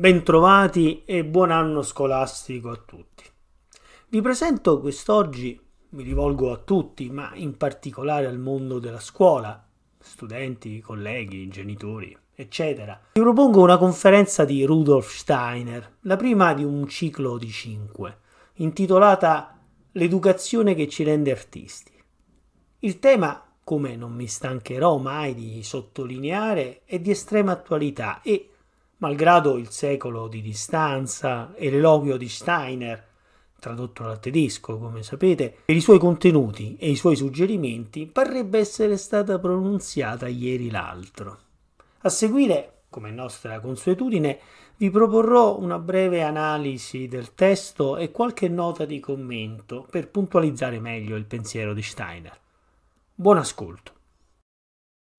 Bentrovati e buon anno scolastico a tutti. Vi presento quest'oggi, mi rivolgo a tutti, ma in particolare al mondo della scuola, studenti, colleghi, genitori, eccetera. Vi propongo una conferenza di Rudolf Steiner, la prima di un ciclo di cinque, intitolata L'educazione che ci rende artisti. Il tema, come non mi stancherò mai di sottolineare, è di estrema attualità e Malgrado il secolo di distanza e l'eloquio di Steiner, tradotto dal tedesco come sapete, per i suoi contenuti e i suoi suggerimenti, parrebbe essere stata pronunziata ieri l'altro. A seguire, come nostra consuetudine, vi proporrò una breve analisi del testo e qualche nota di commento per puntualizzare meglio il pensiero di Steiner. Buon ascolto.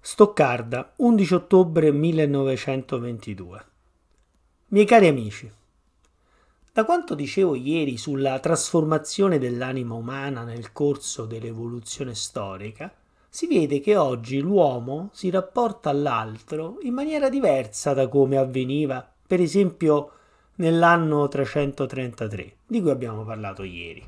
Stoccarda, 11 ottobre 1922. Miei cari amici, da quanto dicevo ieri sulla trasformazione dell'anima umana nel corso dell'evoluzione storica, si vede che oggi l'uomo si rapporta all'altro in maniera diversa da come avveniva, per esempio, nell'anno 333, di cui abbiamo parlato ieri.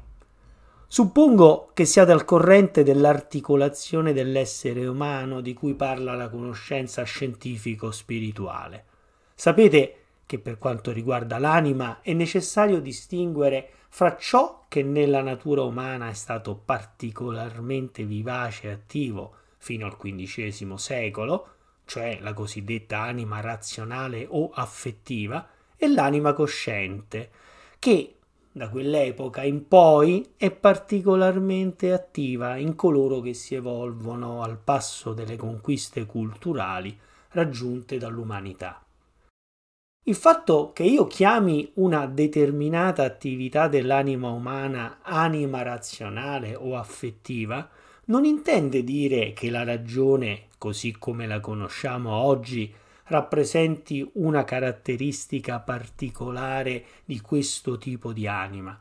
Suppongo che siate al corrente dell'articolazione dell'essere umano di cui parla la conoscenza scientifico-spirituale. Sapete che per quanto riguarda l'anima è necessario distinguere fra ciò che nella natura umana è stato particolarmente vivace e attivo fino al XV secolo, cioè la cosiddetta anima razionale o affettiva, e l'anima cosciente, che da quell'epoca in poi è particolarmente attiva in coloro che si evolvono al passo delle conquiste culturali raggiunte dall'umanità. Il fatto che io chiami una determinata attività dell'anima umana anima razionale o affettiva non intende dire che la ragione, così come la conosciamo oggi, rappresenti una caratteristica particolare di questo tipo di anima.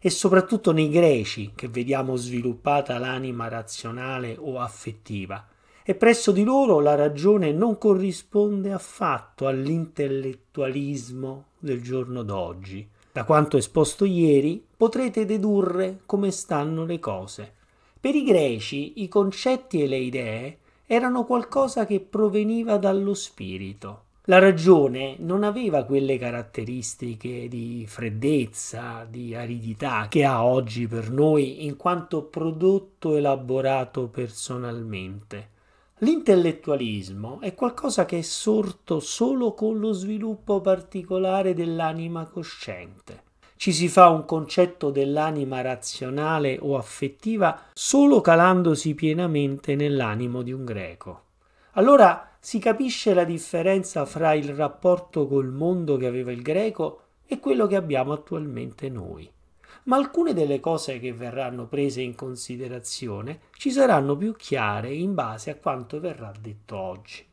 E soprattutto nei greci che vediamo sviluppata l'anima razionale o affettiva e presso di loro la ragione non corrisponde affatto all'intellettualismo del giorno d'oggi. Da quanto esposto ieri potrete dedurre come stanno le cose. Per i greci i concetti e le idee erano qualcosa che proveniva dallo spirito. La ragione non aveva quelle caratteristiche di freddezza, di aridità che ha oggi per noi in quanto prodotto elaborato personalmente. L'intellettualismo è qualcosa che è sorto solo con lo sviluppo particolare dell'anima cosciente. Ci si fa un concetto dell'anima razionale o affettiva solo calandosi pienamente nell'animo di un greco. Allora si capisce la differenza fra il rapporto col mondo che aveva il greco e quello che abbiamo attualmente noi ma alcune delle cose che verranno prese in considerazione ci saranno più chiare in base a quanto verrà detto oggi.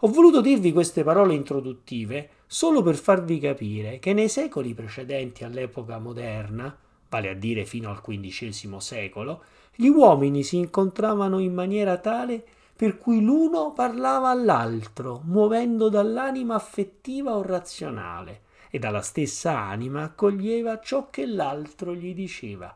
Ho voluto dirvi queste parole introduttive solo per farvi capire che nei secoli precedenti all'epoca moderna, vale a dire fino al XV secolo, gli uomini si incontravano in maniera tale per cui l'uno parlava all'altro, muovendo dall'anima affettiva o razionale, e dalla stessa anima accoglieva ciò che l'altro gli diceva.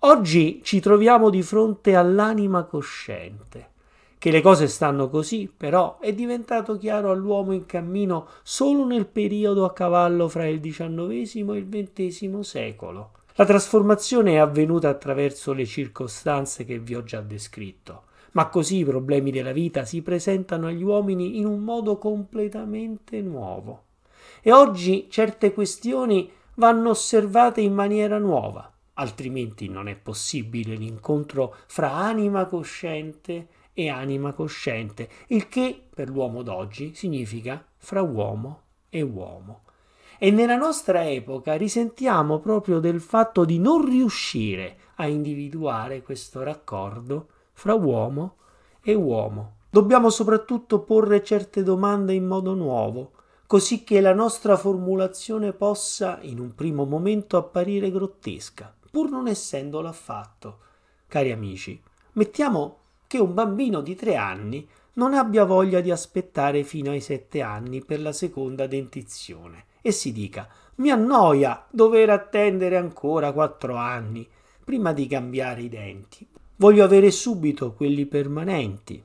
Oggi ci troviamo di fronte all'anima cosciente. Che le cose stanno così, però, è diventato chiaro all'uomo in cammino solo nel periodo a cavallo fra il XIX e il XX secolo. La trasformazione è avvenuta attraverso le circostanze che vi ho già descritto, ma così i problemi della vita si presentano agli uomini in un modo completamente nuovo e oggi certe questioni vanno osservate in maniera nuova, altrimenti non è possibile l'incontro fra anima cosciente e anima cosciente, il che per l'uomo d'oggi significa fra uomo e uomo. E nella nostra epoca risentiamo proprio del fatto di non riuscire a individuare questo raccordo fra uomo e uomo. Dobbiamo soprattutto porre certe domande in modo nuovo, così che la nostra formulazione possa in un primo momento apparire grottesca, pur non essendolo affatto. Cari amici, mettiamo che un bambino di tre anni non abbia voglia di aspettare fino ai sette anni per la seconda dentizione e si dica mi annoia dover attendere ancora quattro anni prima di cambiare i denti. Voglio avere subito quelli permanenti.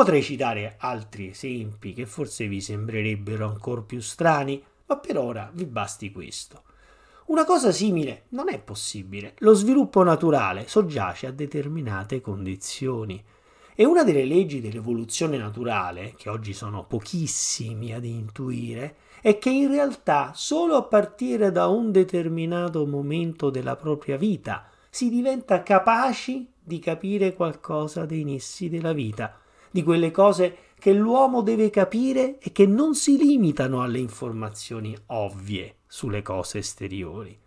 Potrei citare altri esempi che forse vi sembrerebbero ancora più strani, ma per ora vi basti questo. Una cosa simile non è possibile. Lo sviluppo naturale soggiace a determinate condizioni. E una delle leggi dell'evoluzione naturale, che oggi sono pochissimi ad intuire, è che in realtà solo a partire da un determinato momento della propria vita si diventa capaci di capire qualcosa dei nessi della vita, di quelle cose che l'uomo deve capire e che non si limitano alle informazioni ovvie sulle cose esteriori.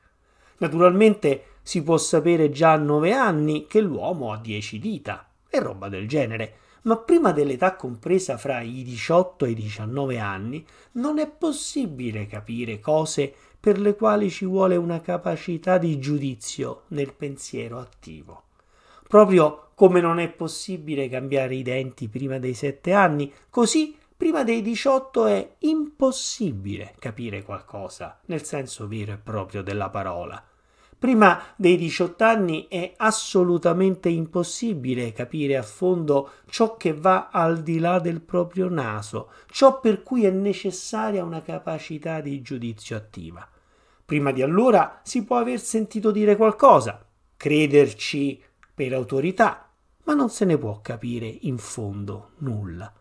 Naturalmente si può sapere già a nove anni che l'uomo ha dieci dita e roba del genere, ma prima dell'età compresa fra i 18 e i 19 anni non è possibile capire cose per le quali ci vuole una capacità di giudizio nel pensiero attivo. Proprio come non è possibile cambiare i denti prima dei 7 anni, così prima dei 18 è impossibile capire qualcosa, nel senso vero e proprio della parola. Prima dei 18 anni è assolutamente impossibile capire a fondo ciò che va al di là del proprio naso, ciò per cui è necessaria una capacità di giudizio attiva. Prima di allora si può aver sentito dire qualcosa, crederci per autorità, ma non se ne può capire in fondo nulla.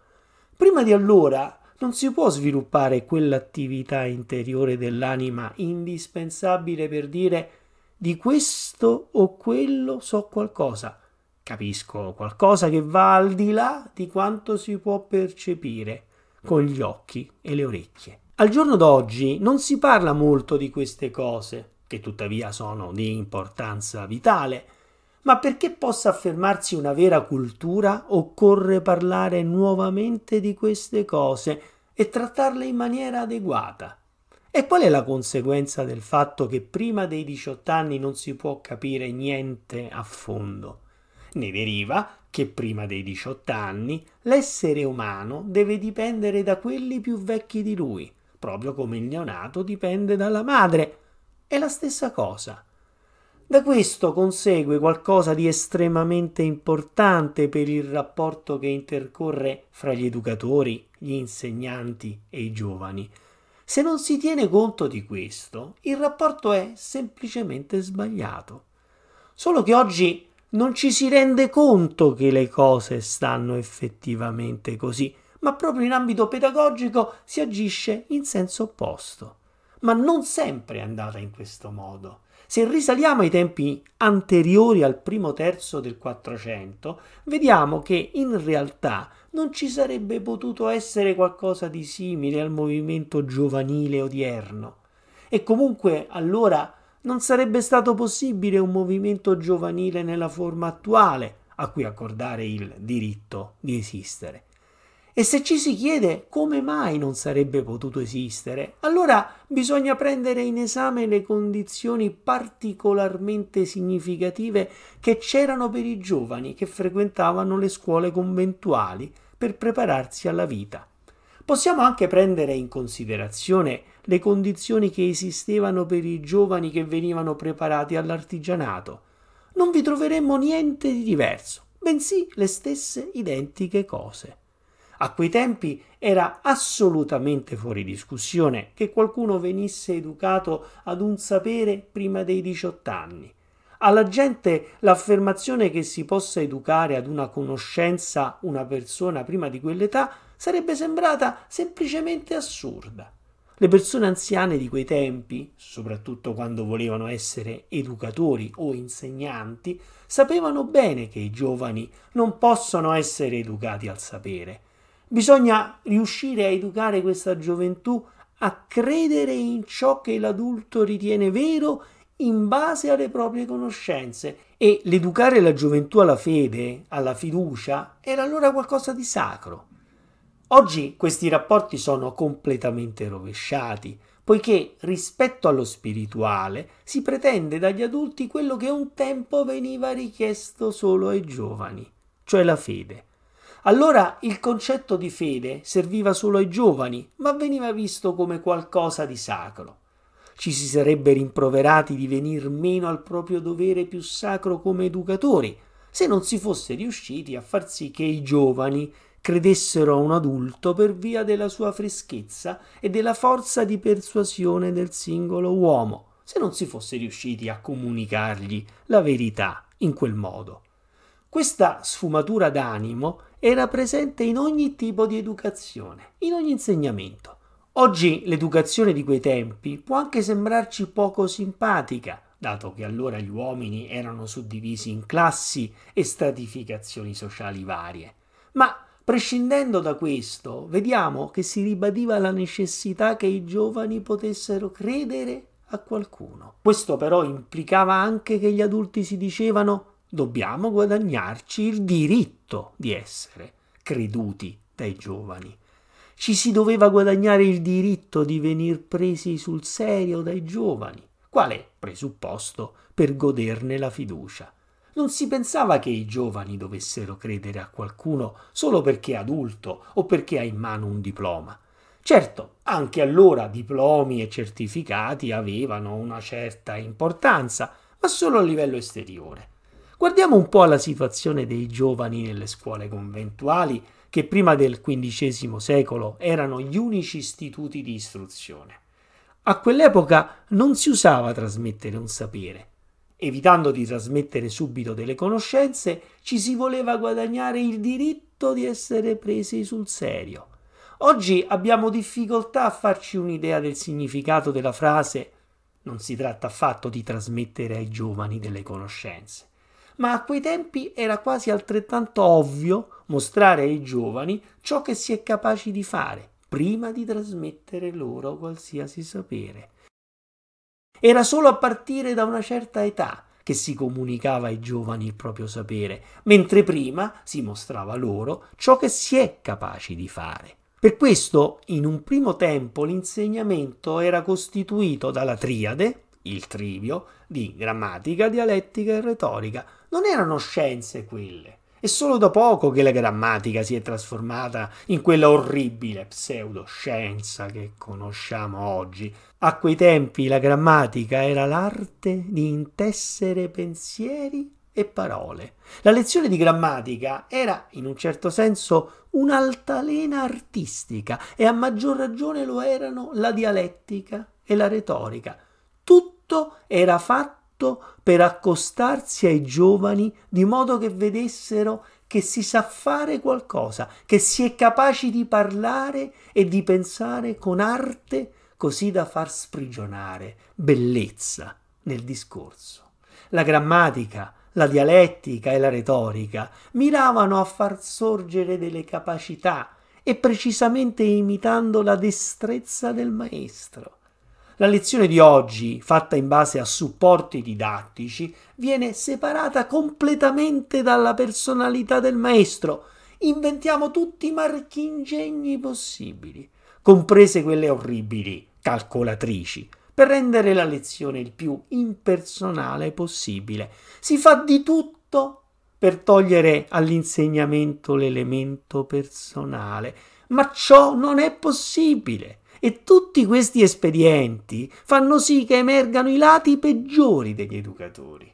Prima di allora non si può sviluppare quell'attività interiore dell'anima indispensabile per dire di questo o quello so qualcosa, capisco qualcosa che va al di là di quanto si può percepire con gli occhi e le orecchie. Al giorno d'oggi non si parla molto di queste cose, che tuttavia sono di importanza vitale, ma perché possa affermarsi una vera cultura occorre parlare nuovamente di queste cose e trattarle in maniera adeguata. E qual è la conseguenza del fatto che prima dei 18 anni non si può capire niente a fondo? Ne deriva che prima dei 18 anni l'essere umano deve dipendere da quelli più vecchi di lui, proprio come il neonato dipende dalla madre. È la stessa cosa. Da questo consegue qualcosa di estremamente importante per il rapporto che intercorre fra gli educatori, gli insegnanti e i giovani. Se non si tiene conto di questo, il rapporto è semplicemente sbagliato. Solo che oggi non ci si rende conto che le cose stanno effettivamente così, ma proprio in ambito pedagogico si agisce in senso opposto. Ma non sempre è andata in questo modo. Se risaliamo ai tempi anteriori al primo terzo del 400, vediamo che in realtà non ci sarebbe potuto essere qualcosa di simile al movimento giovanile odierno. E comunque allora non sarebbe stato possibile un movimento giovanile nella forma attuale a cui accordare il diritto di esistere. E se ci si chiede come mai non sarebbe potuto esistere, allora bisogna prendere in esame le condizioni particolarmente significative che c'erano per i giovani che frequentavano le scuole conventuali per prepararsi alla vita. Possiamo anche prendere in considerazione le condizioni che esistevano per i giovani che venivano preparati all'artigianato. Non vi troveremmo niente di diverso, bensì le stesse identiche cose. A quei tempi era assolutamente fuori discussione che qualcuno venisse educato ad un sapere prima dei 18 anni. Alla gente l'affermazione che si possa educare ad una conoscenza una persona prima di quell'età sarebbe sembrata semplicemente assurda. Le persone anziane di quei tempi, soprattutto quando volevano essere educatori o insegnanti, sapevano bene che i giovani non possono essere educati al sapere Bisogna riuscire a educare questa gioventù a credere in ciò che l'adulto ritiene vero in base alle proprie conoscenze. E l'educare la gioventù alla fede, alla fiducia, era allora qualcosa di sacro. Oggi questi rapporti sono completamente rovesciati, poiché rispetto allo spirituale si pretende dagli adulti quello che un tempo veniva richiesto solo ai giovani, cioè la fede. Allora il concetto di fede serviva solo ai giovani, ma veniva visto come qualcosa di sacro. Ci si sarebbe rimproverati di venir meno al proprio dovere più sacro come educatori, se non si fosse riusciti a far sì che i giovani credessero a un adulto per via della sua freschezza e della forza di persuasione del singolo uomo, se non si fosse riusciti a comunicargli la verità in quel modo. Questa sfumatura d'animo era presente in ogni tipo di educazione, in ogni insegnamento. Oggi l'educazione di quei tempi può anche sembrarci poco simpatica, dato che allora gli uomini erano suddivisi in classi e stratificazioni sociali varie. Ma prescindendo da questo, vediamo che si ribadiva la necessità che i giovani potessero credere a qualcuno. Questo però implicava anche che gli adulti si dicevano dobbiamo guadagnarci il diritto di essere creduti dai giovani. Ci si doveva guadagnare il diritto di venir presi sul serio dai giovani, Qual quale presupposto per goderne la fiducia. Non si pensava che i giovani dovessero credere a qualcuno solo perché è adulto o perché ha in mano un diploma. Certo, anche allora diplomi e certificati avevano una certa importanza, ma solo a livello esteriore. Guardiamo un po' la situazione dei giovani nelle scuole conventuali, che prima del XV secolo erano gli unici istituti di istruzione. A quell'epoca non si usava trasmettere un sapere. Evitando di trasmettere subito delle conoscenze, ci si voleva guadagnare il diritto di essere presi sul serio. Oggi abbiamo difficoltà a farci un'idea del significato della frase non si tratta affatto di trasmettere ai giovani delle conoscenze ma a quei tempi era quasi altrettanto ovvio mostrare ai giovani ciò che si è capaci di fare prima di trasmettere loro qualsiasi sapere. Era solo a partire da una certa età che si comunicava ai giovani il proprio sapere, mentre prima si mostrava loro ciò che si è capaci di fare. Per questo, in un primo tempo, l'insegnamento era costituito dalla triade, il trivio, di grammatica, dialettica e retorica, non erano scienze quelle. È solo da poco che la grammatica si è trasformata in quella orribile pseudoscienza che conosciamo oggi. A quei tempi la grammatica era l'arte di intessere pensieri e parole. La lezione di grammatica era, in un certo senso, un'altalena artistica e a maggior ragione lo erano la dialettica e la retorica. Tutto era fatto tutto per accostarsi ai giovani di modo che vedessero che si sa fare qualcosa, che si è capaci di parlare e di pensare con arte così da far sprigionare bellezza nel discorso. La grammatica, la dialettica e la retorica miravano a far sorgere delle capacità e precisamente imitando la destrezza del maestro. La lezione di oggi, fatta in base a supporti didattici, viene separata completamente dalla personalità del maestro. Inventiamo tutti i marchingegni possibili, comprese quelle orribili, calcolatrici, per rendere la lezione il più impersonale possibile. Si fa di tutto per togliere all'insegnamento l'elemento personale, ma ciò non è possibile e tutti questi espedienti fanno sì che emergano i lati peggiori degli educatori.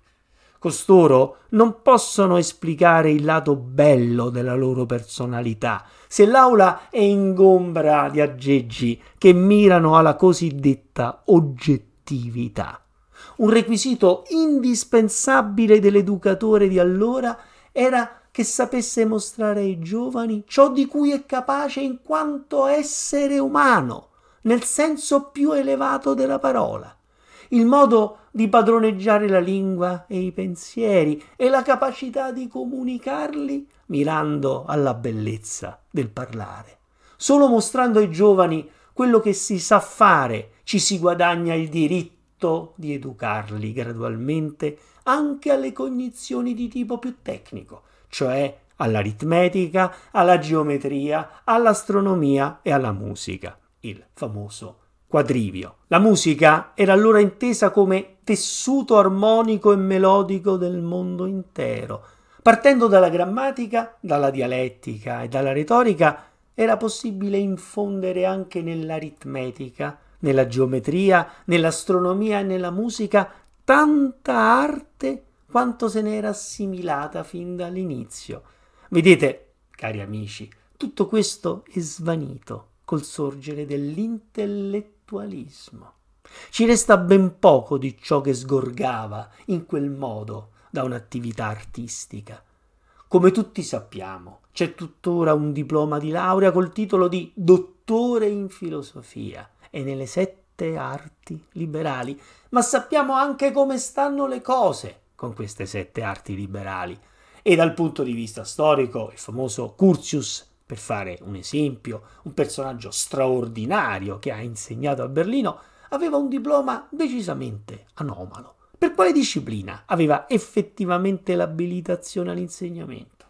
Costoro non possono esplicare il lato bello della loro personalità, se l'aula è ingombra di aggeggi che mirano alla cosiddetta oggettività. Un requisito indispensabile dell'educatore di allora era che sapesse mostrare ai giovani ciò di cui è capace in quanto essere umano, nel senso più elevato della parola, il modo di padroneggiare la lingua e i pensieri e la capacità di comunicarli mirando alla bellezza del parlare. Solo mostrando ai giovani quello che si sa fare ci si guadagna il diritto di educarli gradualmente anche alle cognizioni di tipo più tecnico, cioè all'aritmetica, alla geometria, all'astronomia e alla musica il famoso quadrivio. La musica era allora intesa come tessuto armonico e melodico del mondo intero. Partendo dalla grammatica, dalla dialettica e dalla retorica, era possibile infondere anche nell'aritmetica, nella geometria, nell'astronomia e nella musica tanta arte quanto se n'era assimilata fin dall'inizio. Vedete, cari amici, tutto questo è svanito col sorgere dell'intellettualismo. Ci resta ben poco di ciò che sgorgava in quel modo da un'attività artistica. Come tutti sappiamo, c'è tuttora un diploma di laurea col titolo di dottore in filosofia e nelle sette arti liberali, ma sappiamo anche come stanno le cose con queste sette arti liberali. E dal punto di vista storico, il famoso Curtius per fare un esempio, un personaggio straordinario che ha insegnato a Berlino, aveva un diploma decisamente anomalo. Per quale disciplina aveva effettivamente l'abilitazione all'insegnamento?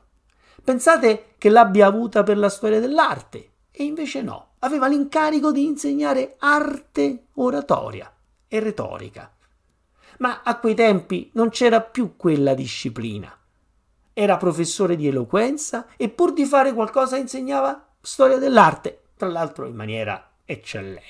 Pensate che l'abbia avuta per la storia dell'arte, e invece no, aveva l'incarico di insegnare arte oratoria e retorica. Ma a quei tempi non c'era più quella disciplina era professore di eloquenza e pur di fare qualcosa insegnava storia dell'arte, tra l'altro in maniera eccellente.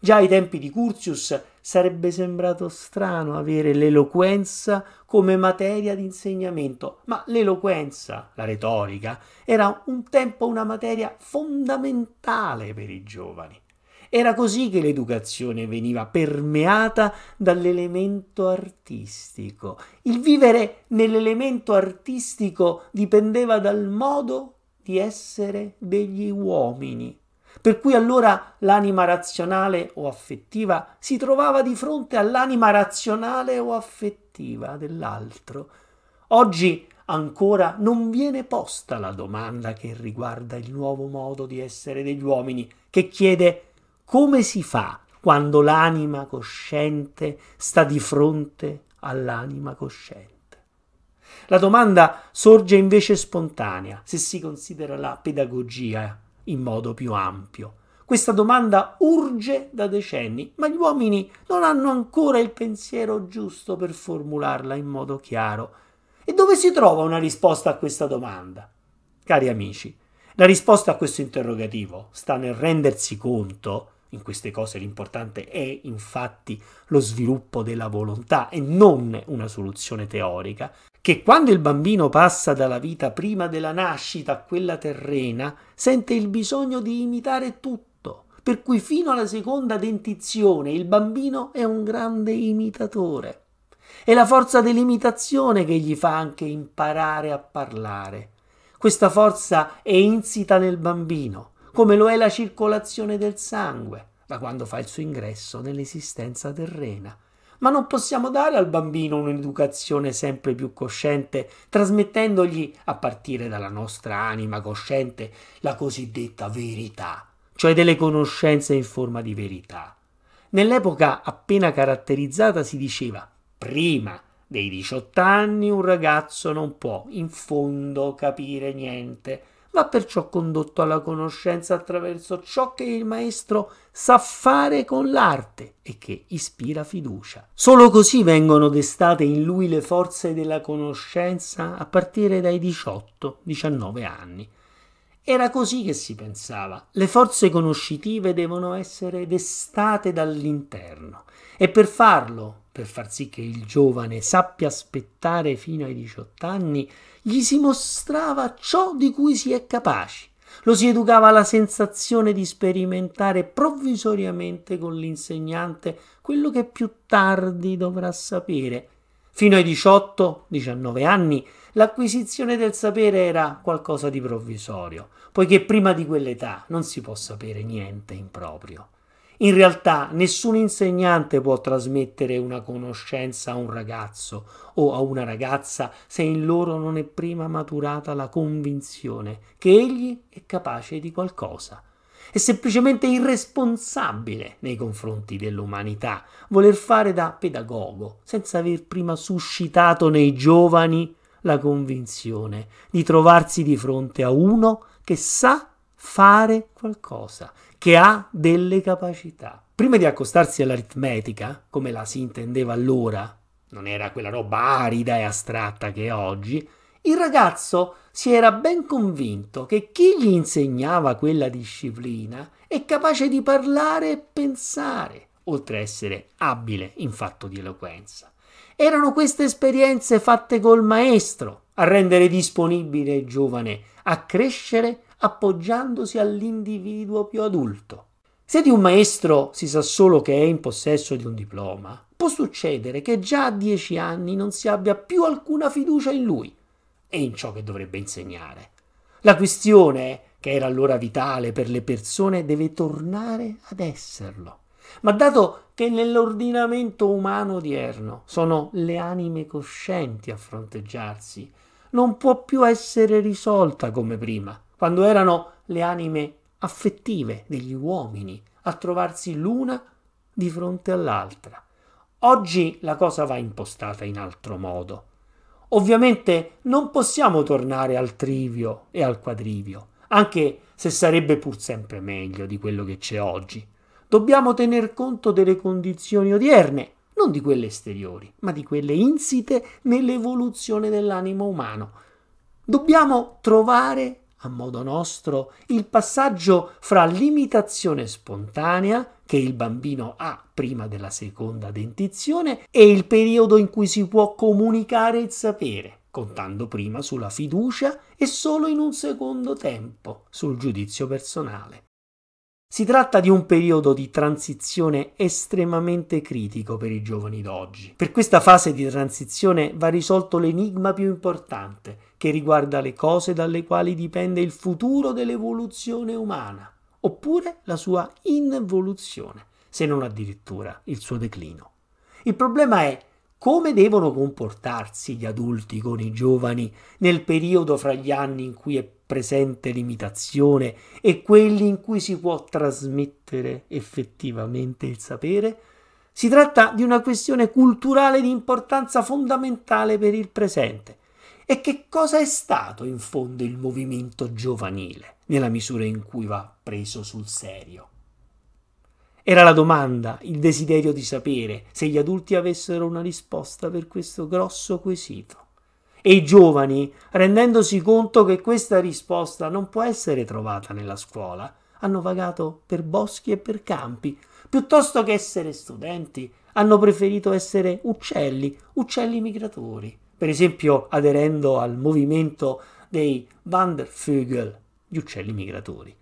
Già ai tempi di Curtius sarebbe sembrato strano avere l'eloquenza come materia di insegnamento, ma l'eloquenza, la retorica, era un tempo una materia fondamentale per i giovani. Era così che l'educazione veniva permeata dall'elemento artistico. Il vivere nell'elemento artistico dipendeva dal modo di essere degli uomini. Per cui allora l'anima razionale o affettiva si trovava di fronte all'anima razionale o affettiva dell'altro. Oggi ancora non viene posta la domanda che riguarda il nuovo modo di essere degli uomini, che chiede come si fa quando l'anima cosciente sta di fronte all'anima cosciente? La domanda sorge invece spontanea se si considera la pedagogia in modo più ampio. Questa domanda urge da decenni, ma gli uomini non hanno ancora il pensiero giusto per formularla in modo chiaro. E dove si trova una risposta a questa domanda? Cari amici, la risposta a questo interrogativo sta nel rendersi conto in queste cose l'importante è infatti lo sviluppo della volontà e non una soluzione teorica, che quando il bambino passa dalla vita prima della nascita a quella terrena, sente il bisogno di imitare tutto, per cui fino alla seconda dentizione il bambino è un grande imitatore. È la forza dell'imitazione che gli fa anche imparare a parlare. Questa forza è insita nel bambino come lo è la circolazione del sangue da quando fa il suo ingresso nell'esistenza terrena. Ma non possiamo dare al bambino un'educazione sempre più cosciente, trasmettendogli, a partire dalla nostra anima cosciente, la cosiddetta verità, cioè delle conoscenze in forma di verità. Nell'epoca appena caratterizzata si diceva prima dei 18 anni un ragazzo non può in fondo capire niente, va perciò condotto alla conoscenza attraverso ciò che il maestro sa fare con l'arte e che ispira fiducia. Solo così vengono destate in lui le forze della conoscenza a partire dai 18-19 anni. Era così che si pensava. Le forze conoscitive devono essere destate dall'interno e per farlo, per far sì che il giovane sappia aspettare fino ai 18 anni, gli si mostrava ciò di cui si è capaci. Lo si educava alla sensazione di sperimentare provvisoriamente con l'insegnante quello che più tardi dovrà sapere. Fino ai 18-19 anni l'acquisizione del sapere era qualcosa di provvisorio, poiché prima di quell'età non si può sapere niente in proprio. In realtà nessun insegnante può trasmettere una conoscenza a un ragazzo o a una ragazza se in loro non è prima maturata la convinzione che egli è capace di qualcosa. È semplicemente irresponsabile nei confronti dell'umanità voler fare da pedagogo senza aver prima suscitato nei giovani la convinzione di trovarsi di fronte a uno che sa fare qualcosa, che ha delle capacità. Prima di accostarsi all'aritmetica, come la si intendeva allora, non era quella roba arida e astratta che è oggi, il ragazzo si era ben convinto che chi gli insegnava quella disciplina è capace di parlare e pensare, oltre a essere abile in fatto di eloquenza. Erano queste esperienze fatte col maestro a rendere disponibile il giovane a crescere appoggiandosi all'individuo più adulto. Se di un maestro si sa solo che è in possesso di un diploma, può succedere che già a dieci anni non si abbia più alcuna fiducia in lui e in ciò che dovrebbe insegnare. La questione, che era allora vitale per le persone, deve tornare ad esserlo. Ma dato che nell'ordinamento umano odierno sono le anime coscienti a fronteggiarsi, non può più essere risolta come prima, quando erano le anime affettive degli uomini a trovarsi l'una di fronte all'altra. Oggi la cosa va impostata in altro modo. Ovviamente non possiamo tornare al trivio e al quadrivio, anche se sarebbe pur sempre meglio di quello che c'è oggi dobbiamo tener conto delle condizioni odierne, non di quelle esteriori, ma di quelle insite nell'evoluzione dell'animo umano. Dobbiamo trovare, a modo nostro, il passaggio fra l'imitazione spontanea, che il bambino ha prima della seconda dentizione, e il periodo in cui si può comunicare il sapere, contando prima sulla fiducia e solo in un secondo tempo sul giudizio personale. Si tratta di un periodo di transizione estremamente critico per i giovani d'oggi. Per questa fase di transizione va risolto l'enigma più importante, che riguarda le cose dalle quali dipende il futuro dell'evoluzione umana, oppure la sua involuzione, se non addirittura il suo declino. Il problema è come devono comportarsi gli adulti con i giovani nel periodo fra gli anni in cui è presente limitazione e quelli in cui si può trasmettere effettivamente il sapere, si tratta di una questione culturale di importanza fondamentale per il presente. E che cosa è stato in fondo il movimento giovanile, nella misura in cui va preso sul serio? Era la domanda, il desiderio di sapere se gli adulti avessero una risposta per questo grosso quesito e i giovani, rendendosi conto che questa risposta non può essere trovata nella scuola, hanno vagato per boschi e per campi. Piuttosto che essere studenti, hanno preferito essere uccelli, uccelli migratori, per esempio aderendo al movimento dei Wandervögel, gli uccelli migratori.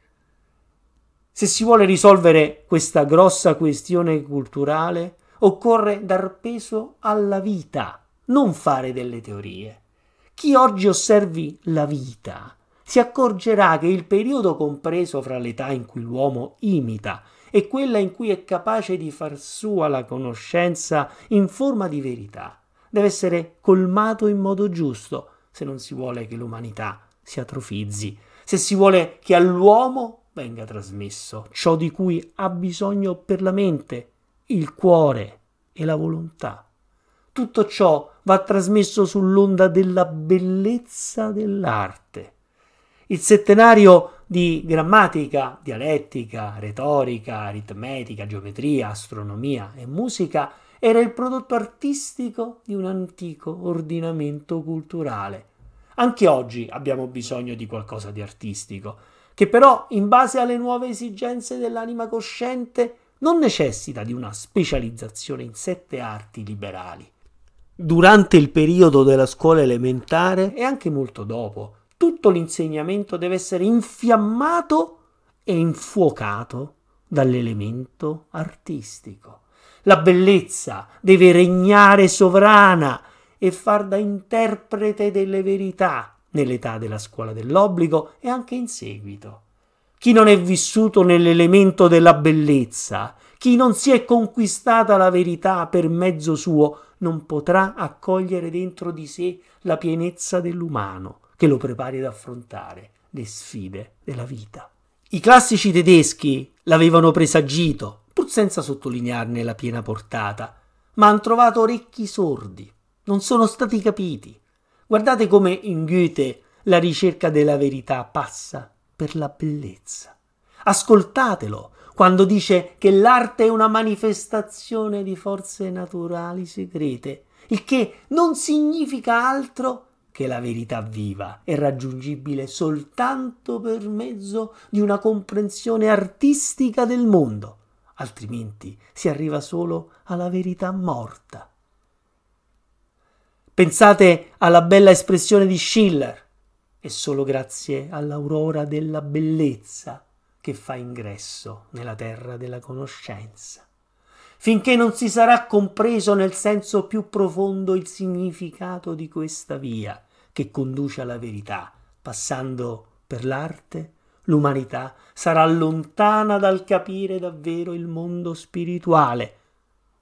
Se si vuole risolvere questa grossa questione culturale, occorre dar peso alla vita, non fare delle teorie. Chi oggi osservi la vita si accorgerà che il periodo compreso fra l'età in cui l'uomo imita e quella in cui è capace di far sua la conoscenza in forma di verità deve essere colmato in modo giusto se non si vuole che l'umanità si atrofizzi, se si vuole che all'uomo venga trasmesso ciò di cui ha bisogno per la mente, il cuore e la volontà. Tutto ciò va trasmesso sull'onda della bellezza dell'arte. Il settenario di grammatica, dialettica, retorica, aritmetica, geometria, astronomia e musica era il prodotto artistico di un antico ordinamento culturale. Anche oggi abbiamo bisogno di qualcosa di artistico, che però, in base alle nuove esigenze dell'anima cosciente, non necessita di una specializzazione in sette arti liberali durante il periodo della scuola elementare e anche molto dopo. Tutto l'insegnamento deve essere infiammato e infuocato dall'elemento artistico. La bellezza deve regnare sovrana e far da interprete delle verità nell'età della scuola dell'obbligo e anche in seguito. Chi non è vissuto nell'elemento della bellezza, chi non si è conquistata la verità per mezzo suo, non potrà accogliere dentro di sé la pienezza dell'umano che lo prepari ad affrontare le sfide della vita. I classici tedeschi l'avevano presagito, pur senza sottolinearne la piena portata, ma hanno trovato orecchi sordi, non sono stati capiti. Guardate come in Goethe la ricerca della verità passa per la bellezza. Ascoltatelo, quando dice che l'arte è una manifestazione di forze naturali segrete, il che non significa altro che la verità viva è raggiungibile soltanto per mezzo di una comprensione artistica del mondo, altrimenti si arriva solo alla verità morta. Pensate alla bella espressione di Schiller, è solo grazie all'aurora della bellezza che fa ingresso nella terra della conoscenza, finché non si sarà compreso nel senso più profondo il significato di questa via che conduce alla verità, passando per l'arte, l'umanità sarà lontana dal capire davvero il mondo spirituale,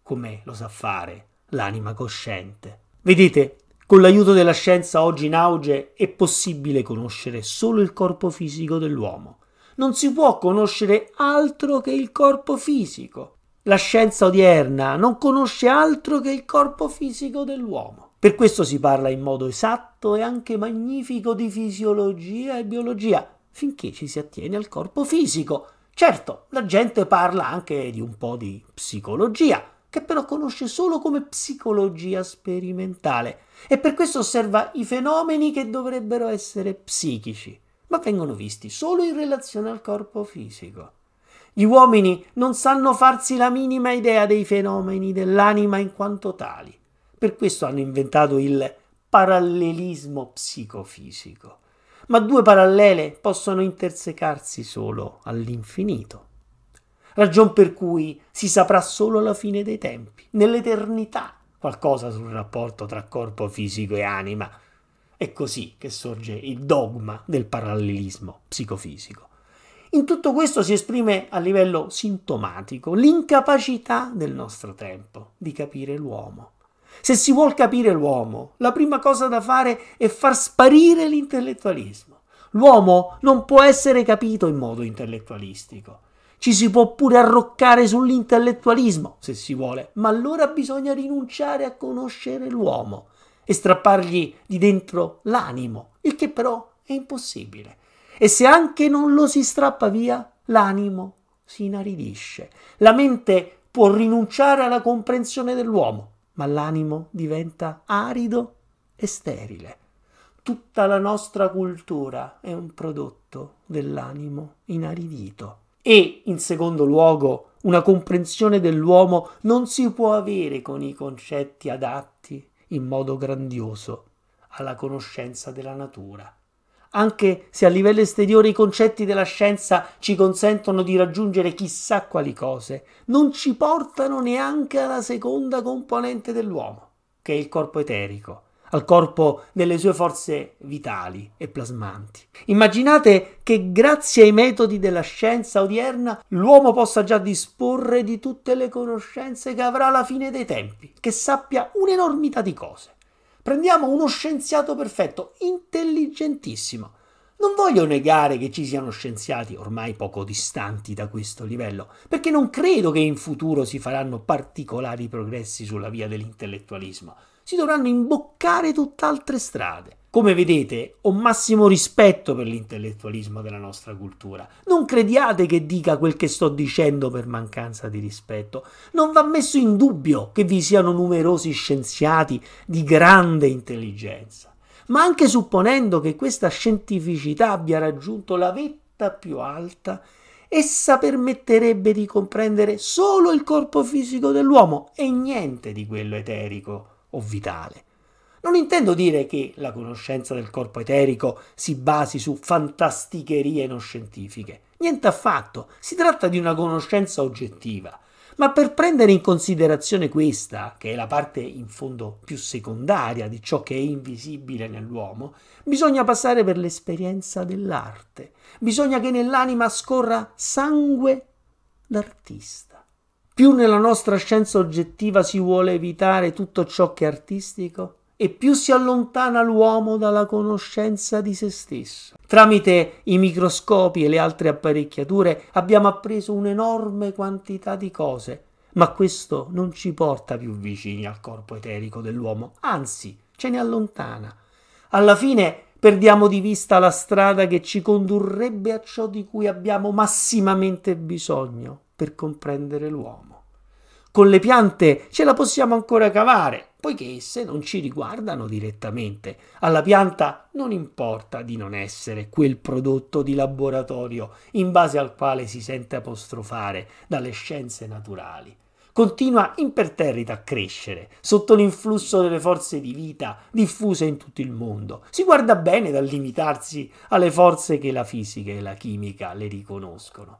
come lo sa fare l'anima cosciente. Vedete, con l'aiuto della scienza oggi in auge è possibile conoscere solo il corpo fisico dell'uomo non si può conoscere altro che il corpo fisico. La scienza odierna non conosce altro che il corpo fisico dell'uomo. Per questo si parla in modo esatto e anche magnifico di fisiologia e biologia, finché ci si attiene al corpo fisico. Certo, la gente parla anche di un po' di psicologia, che però conosce solo come psicologia sperimentale e per questo osserva i fenomeni che dovrebbero essere psichici ma vengono visti solo in relazione al corpo fisico. Gli uomini non sanno farsi la minima idea dei fenomeni dell'anima in quanto tali. Per questo hanno inventato il parallelismo psicofisico. Ma due parallele possono intersecarsi solo all'infinito. Ragion per cui si saprà solo alla fine dei tempi, nell'eternità, qualcosa sul rapporto tra corpo fisico e anima, è così che sorge il dogma del parallelismo psicofisico. In tutto questo si esprime a livello sintomatico l'incapacità del nostro tempo di capire l'uomo. Se si vuole capire l'uomo, la prima cosa da fare è far sparire l'intellettualismo. L'uomo non può essere capito in modo intellettualistico. Ci si può pure arroccare sull'intellettualismo, se si vuole, ma allora bisogna rinunciare a conoscere l'uomo e strappargli di dentro l'animo, il che però è impossibile. E se anche non lo si strappa via, l'animo si inaridisce. La mente può rinunciare alla comprensione dell'uomo, ma l'animo diventa arido e sterile. Tutta la nostra cultura è un prodotto dell'animo inaridito. E, in secondo luogo, una comprensione dell'uomo non si può avere con i concetti adatti in modo grandioso alla conoscenza della natura. Anche se a livello esteriore i concetti della scienza ci consentono di raggiungere chissà quali cose, non ci portano neanche alla seconda componente dell'uomo, che è il corpo eterico al corpo nelle sue forze vitali e plasmanti. Immaginate che grazie ai metodi della scienza odierna l'uomo possa già disporre di tutte le conoscenze che avrà alla fine dei tempi, che sappia un'enormità di cose. Prendiamo uno scienziato perfetto, intelligentissimo. Non voglio negare che ci siano scienziati ormai poco distanti da questo livello, perché non credo che in futuro si faranno particolari progressi sulla via dell'intellettualismo si dovranno imboccare tutt'altre strade. Come vedete, ho massimo rispetto per l'intellettualismo della nostra cultura. Non crediate che dica quel che sto dicendo per mancanza di rispetto. Non va messo in dubbio che vi siano numerosi scienziati di grande intelligenza. Ma anche supponendo che questa scientificità abbia raggiunto la vetta più alta, essa permetterebbe di comprendere solo il corpo fisico dell'uomo e niente di quello eterico o vitale. Non intendo dire che la conoscenza del corpo eterico si basi su fantasticherie non scientifiche. Niente affatto, si tratta di una conoscenza oggettiva. Ma per prendere in considerazione questa, che è la parte in fondo più secondaria di ciò che è invisibile nell'uomo, bisogna passare per l'esperienza dell'arte. Bisogna che nell'anima scorra sangue d'artista più nella nostra scienza oggettiva si vuole evitare tutto ciò che è artistico e più si allontana l'uomo dalla conoscenza di se stesso. Tramite i microscopi e le altre apparecchiature abbiamo appreso un'enorme quantità di cose, ma questo non ci porta più vicini al corpo eterico dell'uomo, anzi ce ne allontana. Alla fine perdiamo di vista la strada che ci condurrebbe a ciò di cui abbiamo massimamente bisogno per comprendere l'uomo con le piante ce la possiamo ancora cavare, poiché esse non ci riguardano direttamente. Alla pianta non importa di non essere quel prodotto di laboratorio in base al quale si sente apostrofare dalle scienze naturali. Continua imperterrita a crescere, sotto l'influsso delle forze di vita diffuse in tutto il mondo. Si guarda bene dal limitarsi alle forze che la fisica e la chimica le riconoscono.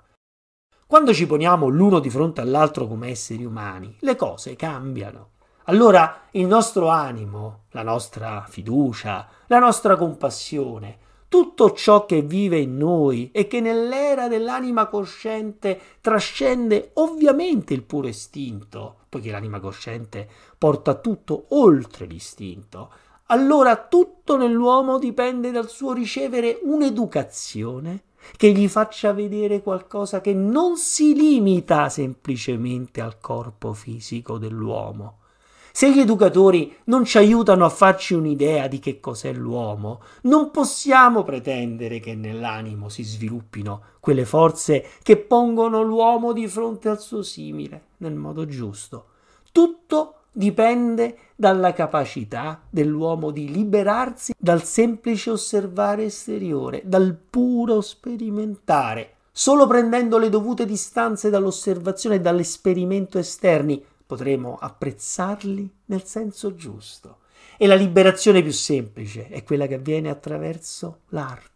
Quando ci poniamo l'uno di fronte all'altro come esseri umani, le cose cambiano. Allora il nostro animo, la nostra fiducia, la nostra compassione, tutto ciò che vive in noi e che nell'era dell'anima cosciente trascende ovviamente il puro istinto, poiché l'anima cosciente porta tutto oltre l'istinto, allora tutto nell'uomo dipende dal suo ricevere un'educazione che gli faccia vedere qualcosa che non si limita semplicemente al corpo fisico dell'uomo. Se gli educatori non ci aiutano a farci un'idea di che cos'è l'uomo, non possiamo pretendere che nell'animo si sviluppino quelle forze che pongono l'uomo di fronte al suo simile nel modo giusto. Tutto dipende dalla capacità dell'uomo di liberarsi dal semplice osservare esteriore, dal puro sperimentare. Solo prendendo le dovute distanze dall'osservazione e dall'esperimento esterni potremo apprezzarli nel senso giusto. E la liberazione più semplice è quella che avviene attraverso l'arte.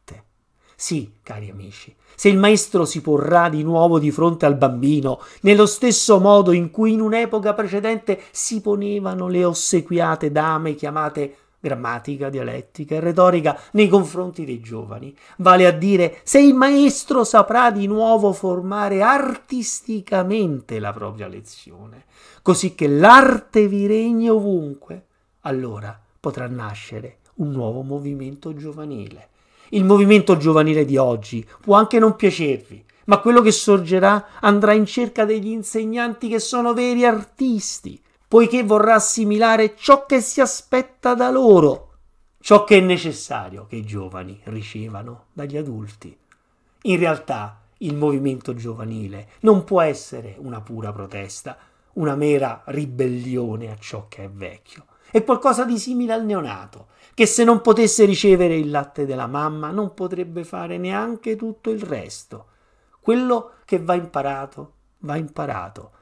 Sì, cari amici, se il maestro si porrà di nuovo di fronte al bambino, nello stesso modo in cui in un'epoca precedente si ponevano le ossequiate dame chiamate grammatica, dialettica e retorica nei confronti dei giovani, vale a dire se il maestro saprà di nuovo formare artisticamente la propria lezione, così che l'arte vi regni ovunque, allora potrà nascere un nuovo movimento giovanile il movimento giovanile di oggi può anche non piacervi, ma quello che sorgerà andrà in cerca degli insegnanti che sono veri artisti, poiché vorrà assimilare ciò che si aspetta da loro, ciò che è necessario che i giovani ricevano dagli adulti. In realtà il movimento giovanile non può essere una pura protesta, una mera ribellione a ciò che è vecchio. È qualcosa di simile al neonato, che se non potesse ricevere il latte della mamma non potrebbe fare neanche tutto il resto. Quello che va imparato, va imparato,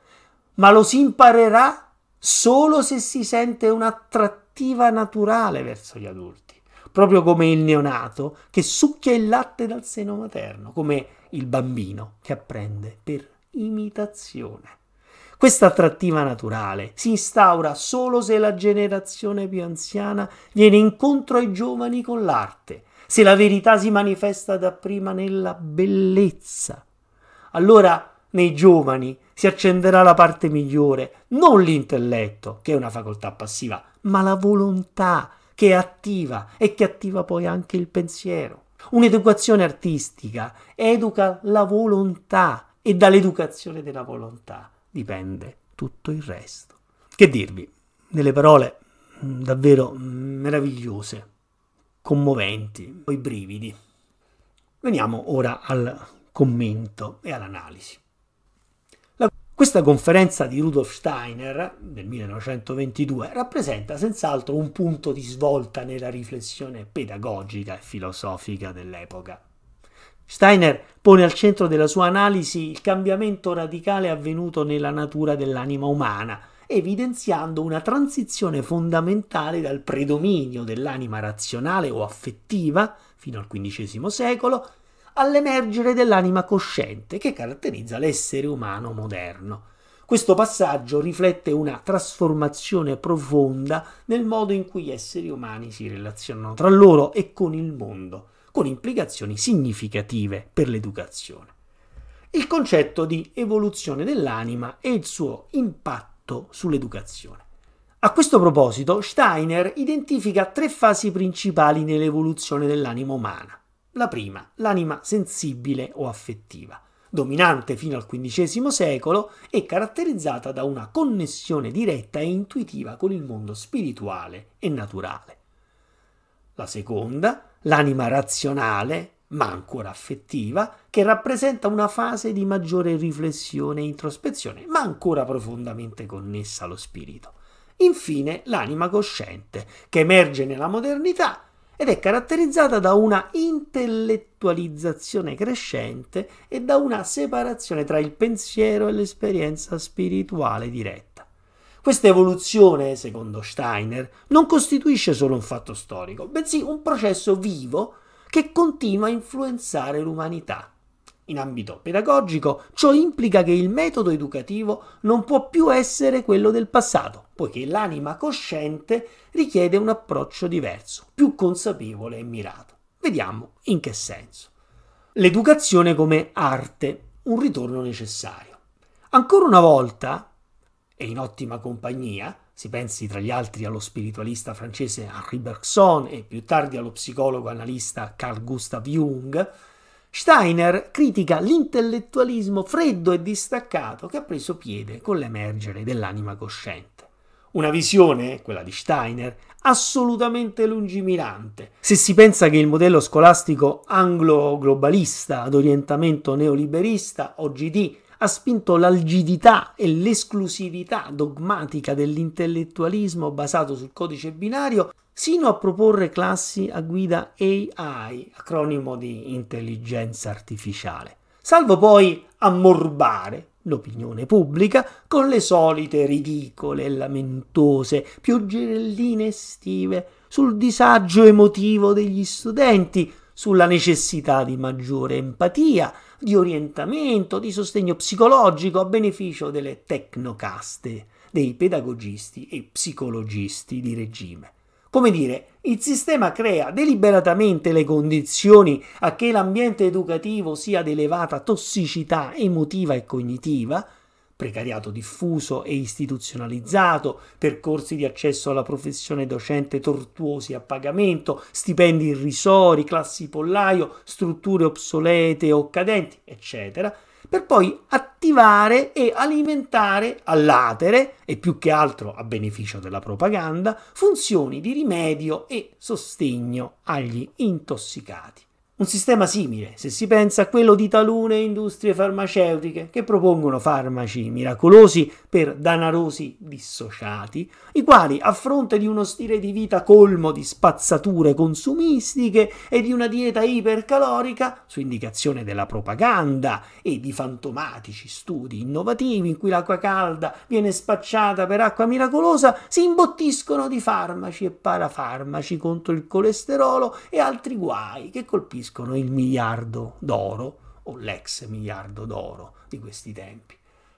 ma lo si imparerà solo se si sente un'attrattiva naturale verso gli adulti, proprio come il neonato che succhia il latte dal seno materno, come il bambino che apprende per imitazione. Questa attrattiva naturale si instaura solo se la generazione più anziana viene incontro ai giovani con l'arte, se la verità si manifesta dapprima nella bellezza. Allora nei giovani si accenderà la parte migliore, non l'intelletto, che è una facoltà passiva, ma la volontà, che è attiva e che attiva poi anche il pensiero. Un'educazione artistica educa la volontà e dall'educazione della volontà dipende tutto il resto. Che dirvi? Delle parole mm, davvero mm, meravigliose, commoventi, i brividi. Veniamo ora al commento e all'analisi. La, questa conferenza di Rudolf Steiner del 1922 rappresenta senz'altro un punto di svolta nella riflessione pedagogica e filosofica dell'epoca. Steiner pone al centro della sua analisi il cambiamento radicale avvenuto nella natura dell'anima umana, evidenziando una transizione fondamentale dal predominio dell'anima razionale o affettiva, fino al XV secolo, all'emergere dell'anima cosciente che caratterizza l'essere umano moderno. Questo passaggio riflette una trasformazione profonda nel modo in cui gli esseri umani si relazionano tra loro e con il mondo con implicazioni significative per l'educazione. Il concetto di evoluzione dell'anima e il suo impatto sull'educazione. A questo proposito, Steiner identifica tre fasi principali nell'evoluzione dell'anima umana. La prima, l'anima sensibile o affettiva, dominante fino al XV secolo e caratterizzata da una connessione diretta e intuitiva con il mondo spirituale e naturale. La seconda, l'anima razionale, ma ancora affettiva, che rappresenta una fase di maggiore riflessione e introspezione, ma ancora profondamente connessa allo spirito. Infine, l'anima cosciente, che emerge nella modernità ed è caratterizzata da una intellettualizzazione crescente e da una separazione tra il pensiero e l'esperienza spirituale diretta. Questa evoluzione, secondo Steiner, non costituisce solo un fatto storico, bensì un processo vivo che continua a influenzare l'umanità. In ambito pedagogico, ciò implica che il metodo educativo non può più essere quello del passato, poiché l'anima cosciente richiede un approccio diverso, più consapevole e mirato. Vediamo in che senso. L'educazione come arte, un ritorno necessario. Ancora una volta, e in ottima compagnia, si pensi tra gli altri allo spiritualista francese Henri Bergson e più tardi allo psicologo analista Carl Gustav Jung, Steiner critica l'intellettualismo freddo e distaccato che ha preso piede con l'emergere dell'anima cosciente. Una visione, quella di Steiner, assolutamente lungimirante. Se si pensa che il modello scolastico anglo-globalista ad orientamento neoliberista, oggi ha spinto l'algidità e l'esclusività dogmatica dell'intellettualismo basato sul codice binario sino a proporre classi a guida AI, acronimo di intelligenza artificiale, salvo poi ammorbare l'opinione pubblica con le solite ridicole e lamentose pioggerelline estive sul disagio emotivo degli studenti, sulla necessità di maggiore empatia, di orientamento, di sostegno psicologico a beneficio delle tecnocaste, dei pedagogisti e psicologisti di regime. Come dire, il sistema crea deliberatamente le condizioni a che l'ambiente educativo sia di elevata tossicità emotiva e cognitiva, precariato diffuso e istituzionalizzato, percorsi di accesso alla professione docente tortuosi a pagamento, stipendi irrisori, classi pollaio, strutture obsolete o cadenti, eccetera, per poi attivare e alimentare all'atere, e più che altro a beneficio della propaganda, funzioni di rimedio e sostegno agli intossicati. Un sistema simile, se si pensa a quello di talune industrie farmaceutiche che propongono farmaci miracolosi per danarosi dissociati, i quali, a fronte di uno stile di vita colmo di spazzature consumistiche e di una dieta ipercalorica, su indicazione della propaganda e di fantomatici studi innovativi in cui l'acqua calda viene spacciata per acqua miracolosa, si imbottiscono di farmaci e parafarmaci contro il colesterolo e altri guai che colpiscono costituiscono il miliardo d'oro o l'ex miliardo d'oro di questi tempi.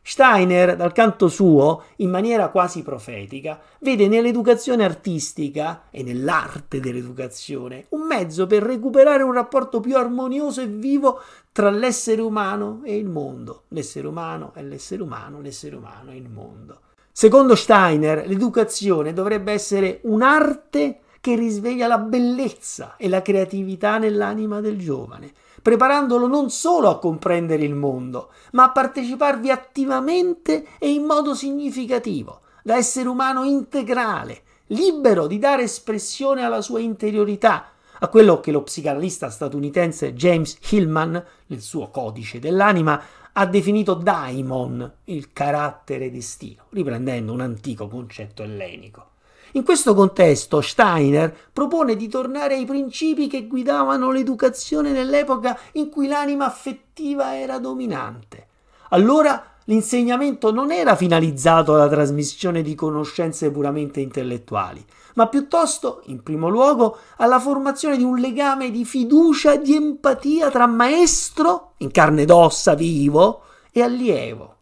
Steiner, dal canto suo, in maniera quasi profetica, vede nell'educazione artistica e nell'arte dell'educazione un mezzo per recuperare un rapporto più armonioso e vivo tra l'essere umano e il mondo. L'essere umano è l'essere umano, l'essere umano è il mondo. Secondo Steiner, l'educazione dovrebbe essere un'arte che risveglia la bellezza e la creatività nell'anima del giovane, preparandolo non solo a comprendere il mondo, ma a parteciparvi attivamente e in modo significativo, da essere umano integrale, libero di dare espressione alla sua interiorità, a quello che lo psicanalista statunitense James Hillman, nel suo codice dell'anima, ha definito daimon, il carattere destino, riprendendo un antico concetto ellenico. In questo contesto Steiner propone di tornare ai principi che guidavano l'educazione nell'epoca in cui l'anima affettiva era dominante. Allora l'insegnamento non era finalizzato alla trasmissione di conoscenze puramente intellettuali, ma piuttosto, in primo luogo, alla formazione di un legame di fiducia e di empatia tra maestro, in carne ed ossa vivo, e allievo,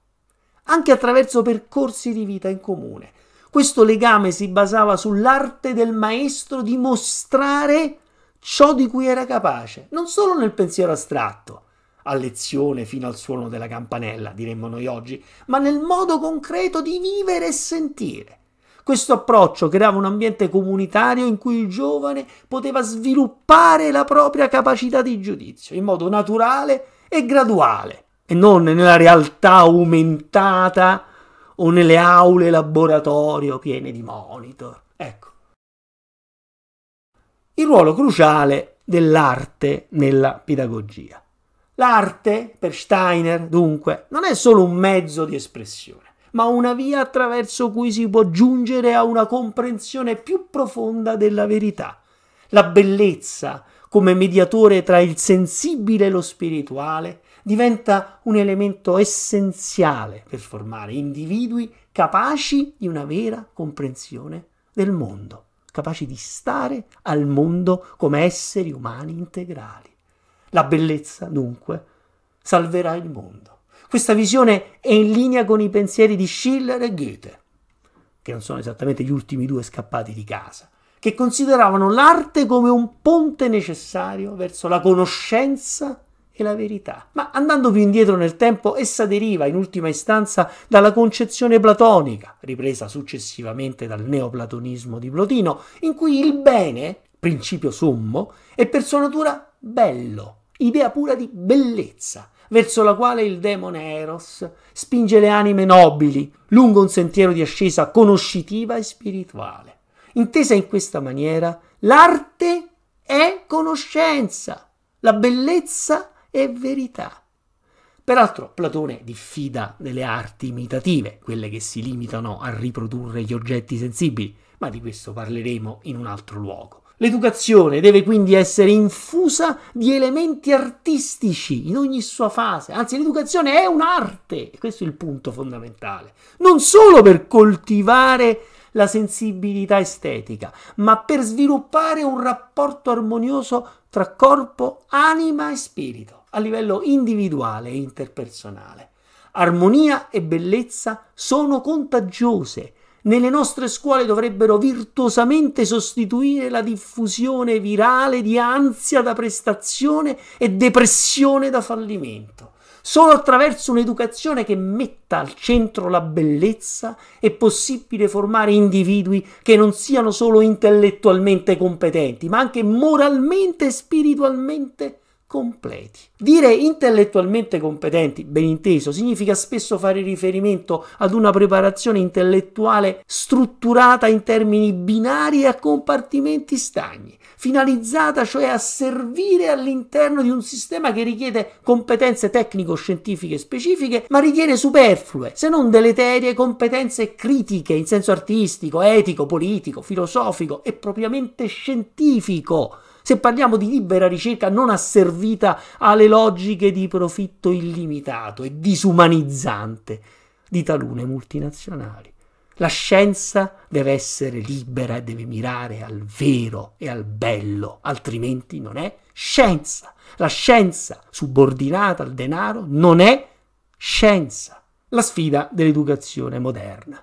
anche attraverso percorsi di vita in comune, questo legame si basava sull'arte del maestro di mostrare ciò di cui era capace, non solo nel pensiero astratto, a lezione fino al suono della campanella, diremmo noi oggi, ma nel modo concreto di vivere e sentire. Questo approccio creava un ambiente comunitario in cui il giovane poteva sviluppare la propria capacità di giudizio in modo naturale e graduale, e non nella realtà aumentata o nelle aule laboratorio piene di monitor. Ecco. Il ruolo cruciale dell'arte nella pedagogia. L'arte, per Steiner, dunque, non è solo un mezzo di espressione, ma una via attraverso cui si può giungere a una comprensione più profonda della verità. La bellezza, come mediatore tra il sensibile e lo spirituale, diventa un elemento essenziale per formare individui capaci di una vera comprensione del mondo, capaci di stare al mondo come esseri umani integrali. La bellezza, dunque, salverà il mondo. Questa visione è in linea con i pensieri di Schiller e Goethe, che non sono esattamente gli ultimi due scappati di casa, che consideravano l'arte come un ponte necessario verso la conoscenza e la verità. Ma andando più indietro nel tempo, essa deriva in ultima istanza dalla concezione platonica, ripresa successivamente dal neoplatonismo di Plotino, in cui il bene, principio sommo, è per sua natura bello, idea pura di bellezza, verso la quale il demone Eros spinge le anime nobili lungo un sentiero di ascesa conoscitiva e spirituale. Intesa in questa maniera, l'arte è conoscenza, la bellezza e verità. Peraltro Platone diffida delle arti imitative, quelle che si limitano a riprodurre gli oggetti sensibili, ma di questo parleremo in un altro luogo. L'educazione deve quindi essere infusa di elementi artistici in ogni sua fase, anzi l'educazione è un'arte, e questo è il punto fondamentale, non solo per coltivare la sensibilità estetica, ma per sviluppare un rapporto armonioso tra corpo, anima e spirito a livello individuale e interpersonale. Armonia e bellezza sono contagiose. Nelle nostre scuole dovrebbero virtuosamente sostituire la diffusione virale di ansia da prestazione e depressione da fallimento. Solo attraverso un'educazione che metta al centro la bellezza è possibile formare individui che non siano solo intellettualmente competenti, ma anche moralmente e spiritualmente completi. Dire intellettualmente competenti, ben inteso, significa spesso fare riferimento ad una preparazione intellettuale strutturata in termini binari e a compartimenti stagni, finalizzata cioè a servire all'interno di un sistema che richiede competenze tecnico-scientifiche specifiche, ma ritiene superflue, se non deleterie, competenze critiche in senso artistico, etico, politico, filosofico e propriamente scientifico se parliamo di libera ricerca non asservita alle logiche di profitto illimitato e disumanizzante di talune multinazionali. La scienza deve essere libera e deve mirare al vero e al bello, altrimenti non è scienza. La scienza subordinata al denaro non è scienza. La sfida dell'educazione moderna.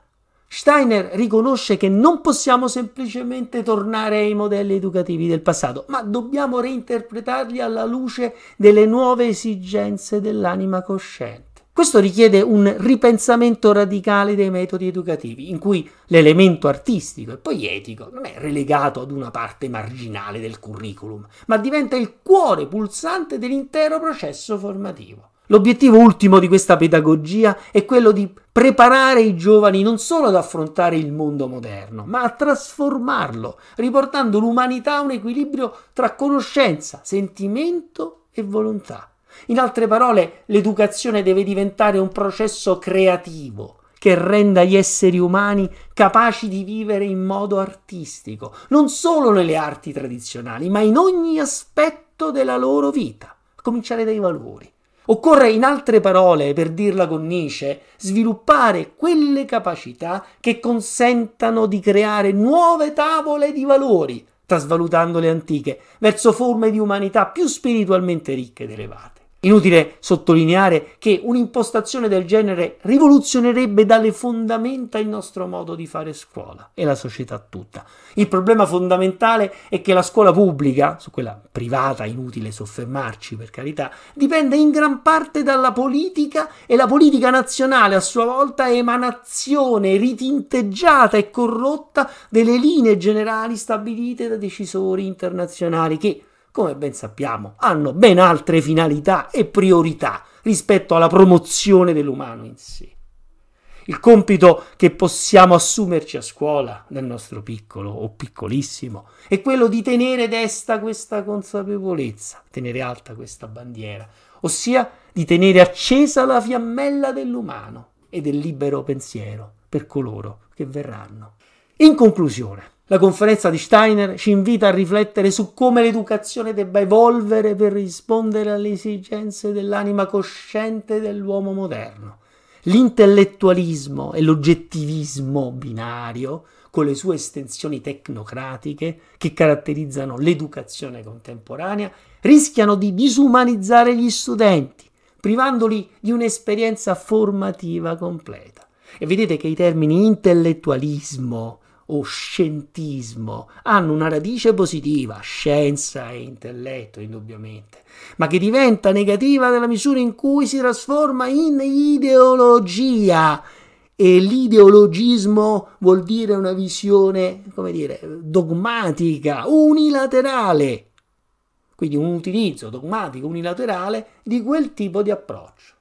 Steiner riconosce che non possiamo semplicemente tornare ai modelli educativi del passato, ma dobbiamo reinterpretarli alla luce delle nuove esigenze dell'anima cosciente. Questo richiede un ripensamento radicale dei metodi educativi, in cui l'elemento artistico e poi etico non è relegato ad una parte marginale del curriculum, ma diventa il cuore pulsante dell'intero processo formativo. L'obiettivo ultimo di questa pedagogia è quello di preparare i giovani non solo ad affrontare il mondo moderno, ma a trasformarlo, riportando l'umanità a un equilibrio tra conoscenza, sentimento e volontà. In altre parole, l'educazione deve diventare un processo creativo che renda gli esseri umani capaci di vivere in modo artistico, non solo nelle arti tradizionali, ma in ogni aspetto della loro vita, a cominciare dai valori. Occorre, in altre parole, per dirla con Nietzsche, sviluppare quelle capacità che consentano di creare nuove tavole di valori, trasvalutando le antiche, verso forme di umanità più spiritualmente ricche ed elevate. Inutile sottolineare che un'impostazione del genere rivoluzionerebbe dalle fondamenta il nostro modo di fare scuola e la società tutta. Il problema fondamentale è che la scuola pubblica, su quella privata inutile soffermarci per carità, dipende in gran parte dalla politica e la politica nazionale a sua volta è emanazione ritinteggiata e corrotta delle linee generali stabilite da decisori internazionali che come ben sappiamo, hanno ben altre finalità e priorità rispetto alla promozione dell'umano in sé. Il compito che possiamo assumerci a scuola, nel nostro piccolo o piccolissimo, è quello di tenere desta questa consapevolezza, tenere alta questa bandiera, ossia di tenere accesa la fiammella dell'umano e del libero pensiero per coloro che verranno. In conclusione, la conferenza di Steiner ci invita a riflettere su come l'educazione debba evolvere per rispondere alle esigenze dell'anima cosciente dell'uomo moderno. L'intellettualismo e l'oggettivismo binario, con le sue estensioni tecnocratiche che caratterizzano l'educazione contemporanea, rischiano di disumanizzare gli studenti, privandoli di un'esperienza formativa completa. E vedete che i termini intellettualismo o scientismo hanno una radice positiva, scienza e intelletto indubbiamente, ma che diventa negativa nella misura in cui si trasforma in ideologia e l'ideologismo vuol dire una visione, come dire, dogmatica, unilaterale, quindi un utilizzo dogmatico, unilaterale di quel tipo di approccio.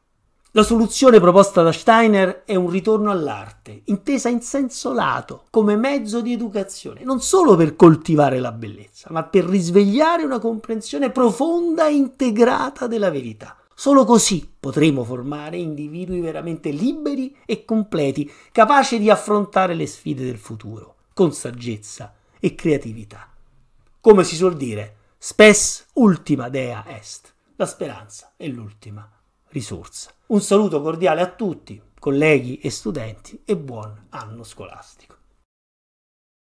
La soluzione proposta da Steiner è un ritorno all'arte, intesa in senso lato, come mezzo di educazione, non solo per coltivare la bellezza, ma per risvegliare una comprensione profonda e integrata della verità. Solo così potremo formare individui veramente liberi e completi, capaci di affrontare le sfide del futuro, con saggezza e creatività. Come si suol dire, spes ultima dea est, la speranza è l'ultima risorsa. Un saluto cordiale a tutti, colleghi e studenti e buon anno scolastico.